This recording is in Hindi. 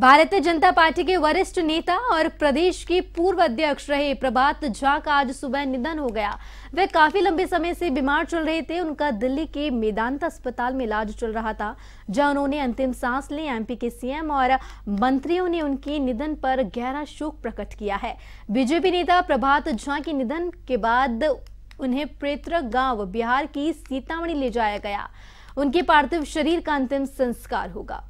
भारतीय जनता पार्टी के वरिष्ठ नेता और प्रदेश के पूर्व अध्यक्ष रहे प्रभात झा का आज सुबह निधन हो गया वे काफी लंबे समय से बीमार चल रहे थे उनका दिल्ली के मेदांता अस्पताल में इलाज चल रहा था जहां उन्होंने अंतिम सांस ली एमपी के सीएम और मंत्रियों ने उनके निधन पर गहरा शोक प्रकट किया है बीजेपी नेता प्रभात झा के निधन के बाद उन्हें प्रेत्र गांव बिहार की सीतामढ़ी ले जाया गया उनके पार्थिव शरीर का अंतिम संस्कार होगा